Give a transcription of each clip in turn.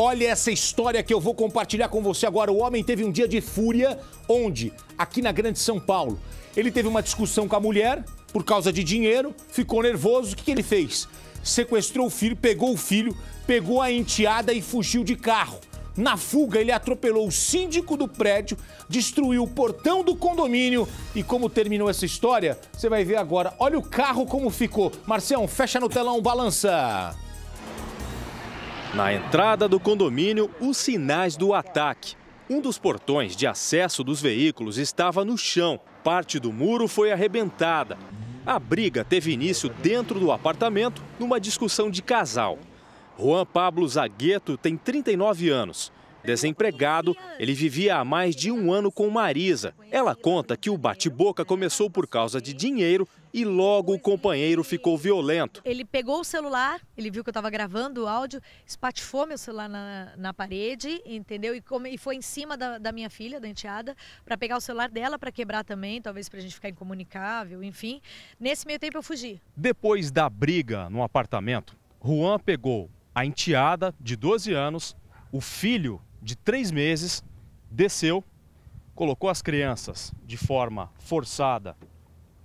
Olha essa história que eu vou compartilhar com você agora. O homem teve um dia de fúria, onde? Aqui na Grande São Paulo. Ele teve uma discussão com a mulher por causa de dinheiro, ficou nervoso. O que, que ele fez? Sequestrou o filho, pegou o filho, pegou a enteada e fugiu de carro. Na fuga, ele atropelou o síndico do prédio, destruiu o portão do condomínio. E como terminou essa história, você vai ver agora. Olha o carro como ficou. Marcião, fecha no telão, balança. Na entrada do condomínio, os sinais do ataque. Um dos portões de acesso dos veículos estava no chão, parte do muro foi arrebentada. A briga teve início dentro do apartamento, numa discussão de casal. Juan Pablo Zagueto tem 39 anos. Desempregado, ele vivia há mais de um ano com Marisa. Ela conta que o bate-boca começou por causa de dinheiro e logo o companheiro ficou violento. Ele pegou o celular, ele viu que eu estava gravando o áudio, espatifou meu celular na, na parede, entendeu? E, come, e, foi em cima da, da minha filha, da enteada, para pegar o celular dela para quebrar também, talvez para a gente ficar incomunicável, enfim. Nesse meio tempo eu fugi. Depois da briga no apartamento, Juan pegou a enteada de 12 anos, o filho de três meses, desceu, colocou as crianças de forma forçada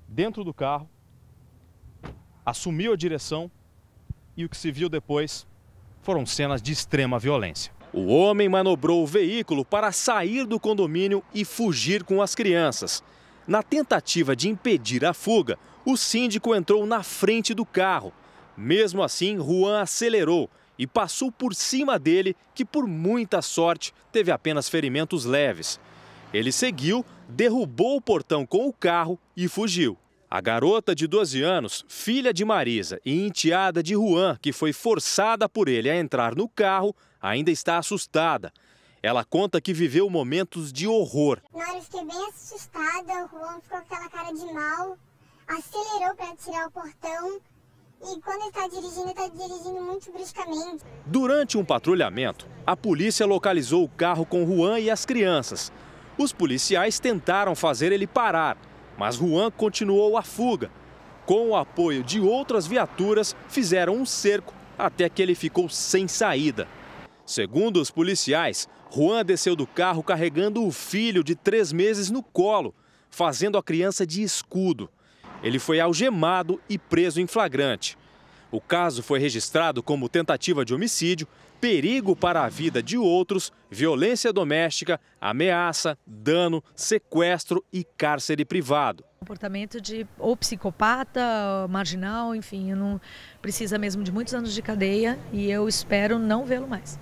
dentro do carro, assumiu a direção e o que se viu depois foram cenas de extrema violência. O homem manobrou o veículo para sair do condomínio e fugir com as crianças. Na tentativa de impedir a fuga, o síndico entrou na frente do carro. Mesmo assim, Juan acelerou e passou por cima dele, que por muita sorte teve apenas ferimentos leves. Ele seguiu, derrubou o portão com o carro e fugiu. A garota de 12 anos, filha de Marisa e enteada de Juan, que foi forçada por ele a entrar no carro, ainda está assustada. Ela conta que viveu momentos de horror. Na hora eu fiquei é bem assustada, o Juan ficou com aquela cara de mal, acelerou para tirar o portão, e quando está dirigindo, está dirigindo muito bruscamente. Durante um patrulhamento, a polícia localizou o carro com Juan e as crianças. Os policiais tentaram fazer ele parar, mas Juan continuou a fuga. Com o apoio de outras viaturas, fizeram um cerco até que ele ficou sem saída. Segundo os policiais, Juan desceu do carro carregando o filho de três meses no colo, fazendo a criança de escudo ele foi algemado e preso em flagrante. O caso foi registrado como tentativa de homicídio, perigo para a vida de outros, violência doméstica, ameaça, dano, sequestro e cárcere privado. Comportamento de ou psicopata, marginal, enfim, não precisa mesmo de muitos anos de cadeia e eu espero não vê-lo mais.